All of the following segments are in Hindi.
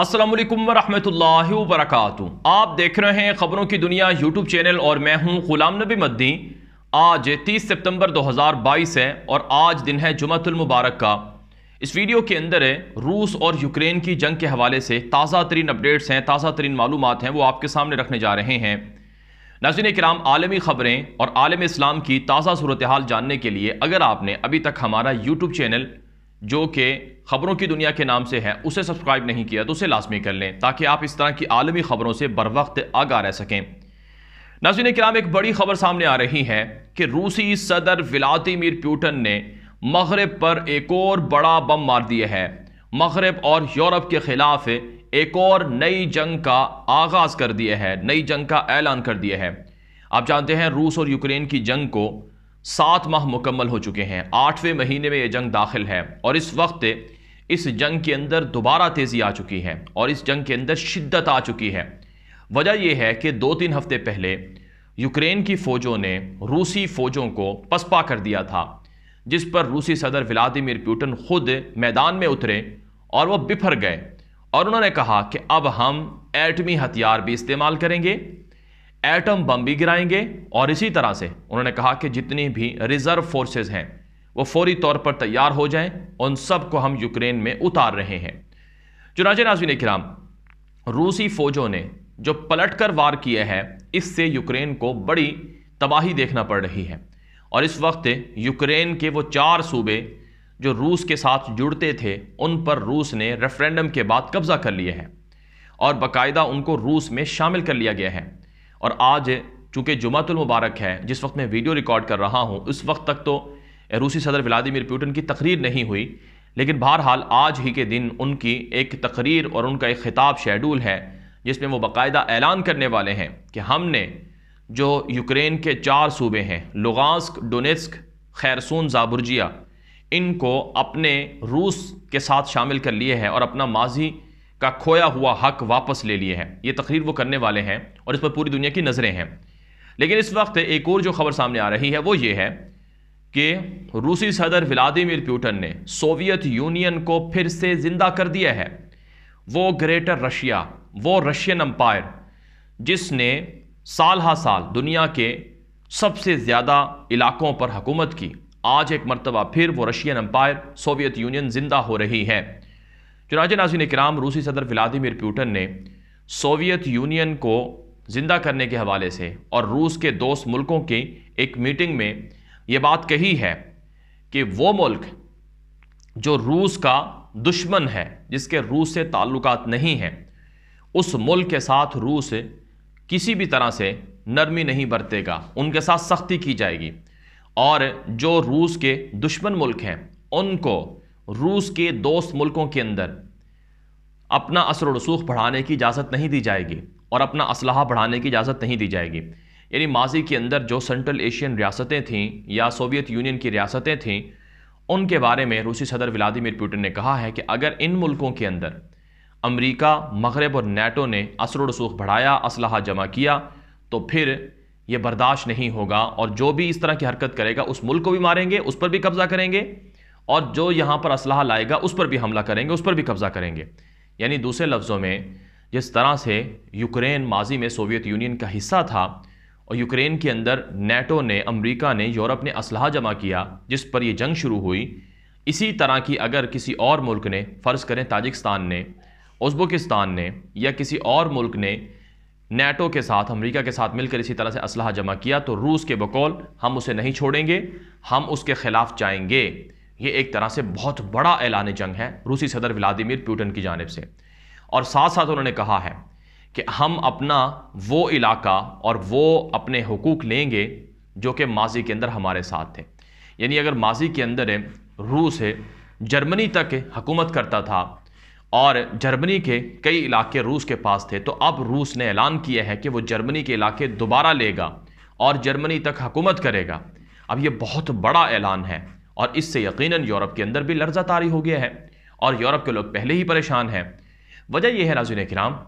असलम वरहमल वरक आप देख रहे हैं खबरों की दुनिया यूट्यूब चैनल और मैं हूं गुलाम नबी मद्दी आज 30 सितंबर 2022 है और आज दिन है मुबारक का इस वीडियो के अंदर है रूस और यूक्रेन की जंग के हवाले से ताज़ा तरीन अपडेट्स हैं ताज़ा तरीन मालूम हैं वो आपके सामने रखने जा रहे हैं नाजिन कराम आलमी ख़बरें और आलम इस्लाम की ताज़ा सूरत हाल जानने के लिए अगर आपने अभी तक हमारा यूट्यूब चैनल जो कि ख़बरों की दुनिया के नाम से है उसे सब्सक्राइब नहीं किया तो उसे लाजमी कर लें ताकि आप इस तरह की आलमी ख़बरों से बर वक्त आगा रह सकें नाजिन कराम एक बड़ी खबर सामने आ रही है कि रूसी सदर व्लादिमिर प्यूटन ने मगरब पर एक और बड़ा बम मार दिया है मगरब और यूरोप के ख़िलाफ़ एक और नई जंग का आगाज़ कर दिया है नई जंग का ऐलान कर दिया है आप जानते हैं रूस और यूक्रेन की जंग को सात माह मुकम्मल हो चुके हैं आठवें महीने में ये जंग दाखिल है और इस वक्त इस जंग के अंदर दोबारा तेज़ी आ चुकी है और इस जंग के अंदर शिद्दत आ चुकी है वजह यह है कि दो तीन हफ्ते पहले यूक्रेन की फ़ौजों ने रूसी फ़ौजों को पसपा कर दिया था जिस पर रूसी सदर व्लादिमिर पुटिन खुद मैदान में उतरे और वह बिफर गए और उन्होंने कहा कि अब हम एटमी हथियार भी इस्तेमाल करेंगे एटम बम भी गिराएंगे और इसी तरह से उन्होंने कहा कि जितनी भी रिजर्व फोर्सेज हैं वो फौरी तौर पर तैयार हो जाएं उन सब को हम यूक्रेन में उतार रहे हैं चुनाचे नाजवीन कराम रूसी फौजों ने जो पलट कर वार किया है इससे यूक्रेन को बड़ी तबाही देखना पड़ रही है और इस वक्त यूक्रेन के वो चार सूबे जो रूस के साथ जुड़ते थे उन पर रूस ने रेफरेंडम के बाद कब्जा कर लिए हैं और बाकायदा उनको रूस में शामिल कर लिया गया है और आज चूँकि जुमातुल मुबारक है जिस वक्त मैं वीडियो रिकॉर्ड कर रहा हूँ उस वक्त तक तो रूसी सदर व्लादिमिर पुटिन की तकरीर नहीं हुई लेकिन बहरहाल आज ही के दिन उनकी एक तकरीर और उनका एक खिताब शेड्यूल है जिसमें वो बाकायदा ऐलान करने वाले हैं कि हमने जो यूक्रेन के चार सूबे हैं लुगास्क डोनेस्क खैरसून जाबुर्जिया इनको अपने रूस के साथ शामिल कर लिए हैं और अपना माजी का खोया हुआ हक वापस ले लिए हैं ये तकरीर वो करने वाले हैं और इस पर पूरी दुनिया की नज़रें हैं लेकिन इस वक्त एक और जो खबर सामने आ रही है वो ये है कि रूसी सदर व्लादिमिर प्यूटन ने सोवियत यूनियन को फिर से ज़िंदा कर दिया है वो ग्रेटर रशिया वो रशियन अम्पायर जिसने साल हा साल दुनिया के सबसे ज़्यादा इलाकों पर हुकूमत की आज एक मरतबा फिर वो रशियन अम्पायर सोवियत यूनियन ज़िंदा हो रही है चुनाच नाजिन कराम रूसी सदर व्लादिमिर प्यूटन ने सोवियत यूनियन को ज़िंदा करने के हवाले से और रूस के दोस्त मुल्कों की एक मीटिंग में ये बात कही है कि वो मुल्क जो रूस का दुश्मन है जिसके रूस से ताल्लुक नहीं हैं उस मुल्क के साथ रूस किसी भी तरह से नरमी नहीं बरतेगा उनके साथ सख्ती की जाएगी और जो रूस के दुश्मन मुल्क हैं उनको रूस के दोस्त मुल्कों के अंदर अपना असर रसूख बढ़ाने की इजाज़त नहीं दी जाएगी और अपना इसलाह बढ़ाने की इजाज़त नहीं दी जाएगी यानी माजी के अंदर जो सेंट्रल एशियन रियासतें थीं या सोवियत यूनियन की रियासतें थीं उनके बारे में रूसी सदर व्लादिमिर पुटिन ने कहा है कि अगर इन मुल्कों के अंदर अमरीका मगरब और नैटो ने असर रसूख बढ़ाया असलाह जमा किया तो फिर ये बर्दाश्त नहीं होगा और जो भी इस तरह की हरकत करेगा उस मुल्क को भी मारेंगे उस पर भी कब्ज़ा करेंगे और जो यहाँ पर असलाह लाएगा उस पर भी हमला करेंगे उस पर भी कब्ज़ा करेंगे यानी दूसरे लफ्ज़ों में जिस तरह से यूक्रेन माजी में सोवियत यूनियन का हिस्सा था और यूक्रेन के अंदर नेटो ने अमेरिका ने यूरोप ने असलाह जमा किया जिस पर यह जंग शुरू हुई इसी तरह की अगर किसी और मुल्क ने फ़र्ज़ करें ताजिकस्तान ने उज्बेकिस्तान ने या किसी और मुल्क ने नेटो के साथ अमेरिका के साथ मिलकर इसी तरह से असलाह जमा किया तो रूस के बकौल हम उसे नहीं छोड़ेंगे हम उसके ख़िलाफ़ जाएंगे ये एक तरह से बहुत बड़ा ऐलान जंग है रूसी सदर व्लादिमिर पुटिन की जानब से और साथ साथ उन्होंने कहा है कि हम अपना वो इलाका और वो अपने हकूक़ लेंगे जो कि माजी के अंदर हमारे साथ थे यानी अगर माजी के अंदर रूस है जर्मनी तक हुकूमत करता था और जर्मनी के कई इलाके रूस के पास थे तो अब रूस ने ऐलान किया है कि वो जर्मनी के इलाके दोबारा लेगा और जर्मनी तक हुकूमत करेगा अब ये बहुत बड़ा ऐलान है और इससे यकीनन यूरोप के अंदर भी लर्जा तारी हो गया है और यूरोप के लोग पहले ही परेशान हैं वजह यह है नाजुन कराम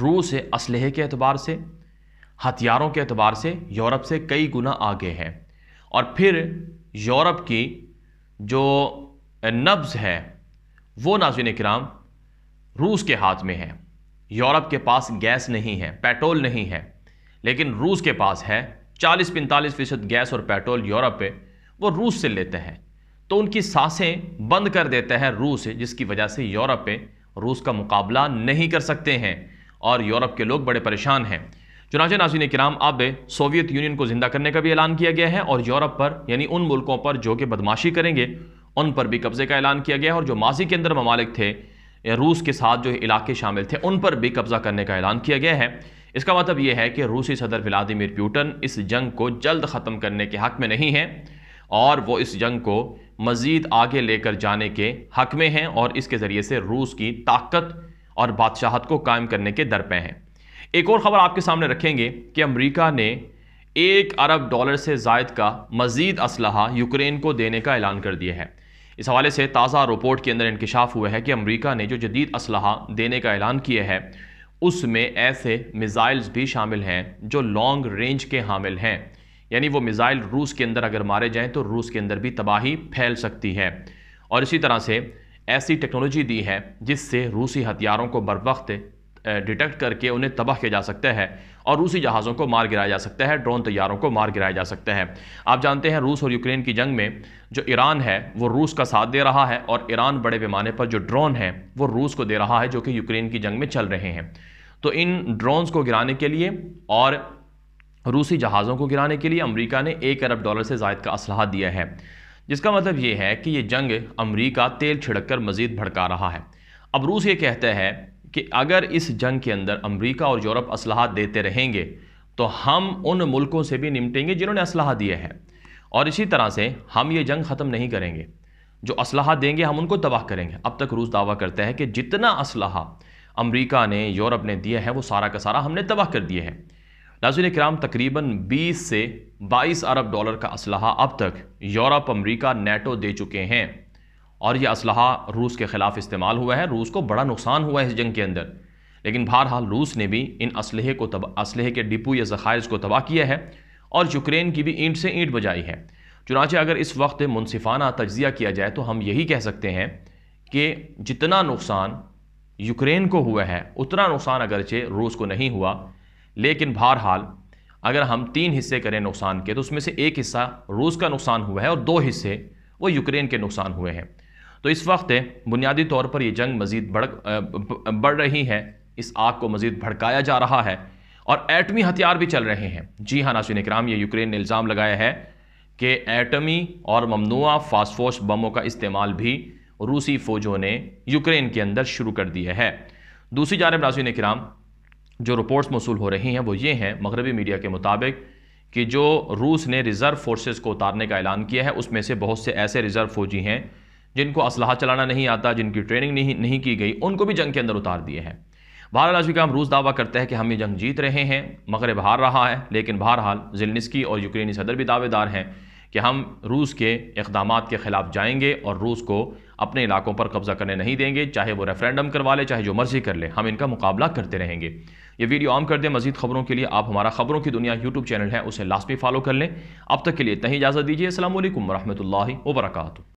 रूस से असलहे के अतबार से हथियारों के अतबार से यूरोप से कई गुना आगे हैं और फिर यूरोप की जो नब्ज़ है वो नाजुन कराम रूस के हाथ में है यूरोप के पास गैस नहीं है पेट्रोल नहीं है लेकिन रूस के पास है 40-45 फ़ीसद गैस और पेट्रोल यूरोप पे वो रूस से लेते हैं तो उनकी सांसें बंद कर देते हैं रूस जिसकी वजह से यूरोप पे रूस का मुकाबला नहीं कर सकते हैं और यूरोप के लोग बड़े परेशान हैं चुनाचे नाजीन कराम अब सोवियत यूनियन को ज़िंदा करने का भी ऐलान किया गया है और यूरोप पर यानी उन मुल्कों पर जो कि बदमाशी करेंगे उन पर भी कब्ज़े का ऐलान किया गया है और जो माजी के अंदर ममालिक थे रूस के साथ जो इलाके शामिल थे उन पर भी कब्ज़ा करने का ऐलान किया गया है इसका मतलब यह है कि रूसी सदर व्लादिमिर प्यूटन इस जंग को जल्द ख़त्म करने के हक़ में नहीं है और वो इस जंग को मज़ीद आगे लेकर जाने के हक में हैं और इसके ज़रिए से रूस की ताकत और बादशाहत को कायम करने के दर पे हैं एक और ख़बर आपके सामने रखेंगे कि अमेरिका ने एक अरब डॉलर से जायद का मजीद असलहा यूक्रेन को देने का ऐलान कर दिया है इस हवाले से ताज़ा रिपोर्ट के अंदर इंकशाफ हुआ है कि अमरीका ने जो जदीद असलहा देने का ऐलान किया है उसमें ऐसे मिज़ाइल्स भी शामिल हैं जो लॉन्ग रेंज के हामिल हैं यानी वो मिज़ाइल रूस के अंदर अगर मारे जाएँ तो रूस के अंदर भी तबाही फैल सकती है और इसी तरह से ऐसी टेक्नोलॉजी दी है जिससे रूसी हथियारों को बर वक्त डिटेक्ट करके उन्हें तबाह किया जा सकता है और रूसी जहाज़ों को मार गिराया जा सकता है ड्रोन तैयारों को मार गिराया जा सकता है आप जानते हैं रूस और यूक्रेन की जंग में जो ईरान है वो रूस का साथ दे रहा है और ईरान बड़े पैमाने पर जो ड्रोन है वो रूस को दे रहा है जो कि यूक्रेन की जंग में चल रहे हैं तो इन ड्रोन्स को गिराने के लिए और रूसी जहाज़ों को गिराने के लिए अमरीका ने एक अरब डॉलर से जायद का असलाह दिया है जिसका मतलब ये है कि ये जंग अमरीका तेल छिड़क कर मज़ीद भड़का रहा है अब रूस ये कहता है कि अगर इस जंग के अंदर अमरीका और यूरोप असलाह देते रहेंगे तो हम उन मुल्कों से भी निपटेंगे जिन्होंने असलाह दिए है और इसी तरह से हम ये जंग ख़त्म नहीं करेंगे जो असलाह देंगे हम उनको तबाह करेंगे अब तक रूस दावा करता है कि जितना असलाह अमरीका ने यूरोप ने दिया है वो सारा का सारा हमने तबाह कर दिया है नाजिन कराम तकरीबन 20 से 22 अरब डॉलर का इसल अब तक यूरोप अमरीका नेटो दे चुके हैं और यह असलहा रूस के ख़िलाफ़ इस्तेमाल हुआ है रूस को बड़ा नुकसान हुआ है इस जंग के अंदर लेकिन बहरहाल रूस ने भी इन इसलहे को तब के डिपो या ज़खायज को तबाह किया है और यूक्रेन की भी ईंट से ईंट बजाई है चुनाचे अगर इस वक्त मुनसिफाना तजिया किया जाए तो हम यही कह सकते हैं कि जितना नुकसान यूक्रेन को हुआ है उतना नुकसान अगरचे रूस को नहीं हुआ लेकिन बहरहाल अगर हम तीन हिस्से करें नुकसान के तो उसमें से एक हिस्सा रूस का नुकसान हुआ है और दो हिस्से वो यूक्रेन के नुकसान हुए हैं तो इस वक्त बुनियादी तौर पर यह जंग मजीद बढ़ बढ़ रही है इस आग को मजीद भड़काया जा रहा है और एटमी हथियार भी चल रहे हैं जी हाँ नासिन इक्राम ये यूक्रेन ने इल्ज़ाम लगाया है कि एटमी और ममनुआ फास्फोस बमों का इस्तेमाल भी रूसी फ़ौजों ने यूक्रेन के अंदर शुरू कर दिया है दूसरी जानब नासिन इक्राम जो रिपोर्ट्स मौसू हो रही हैं वो ये हैं मगरबी मीडिया के मुताबिक कि जो रूस ने रिज़र्व फोर्सेस को उतारने का ऐलान किया है उसमें से बहुत से ऐसे रिज़र्व फौजी हैं जिनको असलाह चलाना नहीं आता जिनकी ट्रेनिंग नहीं नहीं की गई उनको भी जंग के अंदर उतार दिए हैं बहरहाल आज भी काम रूस दावा करता है कि हम ये जंग जीत रहे हैं मगरब हार रहा है लेकिन बहरहाल जिलनिस्की और यूक्रेनी सदर भी दावेदार हैं कि हम रूस के इकदाम के ख़िलाफ़ जाएंगे और रूस को अपने इलाकों पर कब्ज़ा करने नहीं देंगे चाहे वो रेफरेंडम करवा लें चाहे जो मर्ज़ी कर ले हम इनका मुकाबला करते रहेंगे ये वीडियो ऑन कर दें मजीद खबरों के लिए आप हमारा खबरों की दुनिया यूट्यूब चैनल है उसे लास्ट भी फॉलो कर लें अब तक के लिए ही इजाज़त दीजिए असल वरहमल वर्का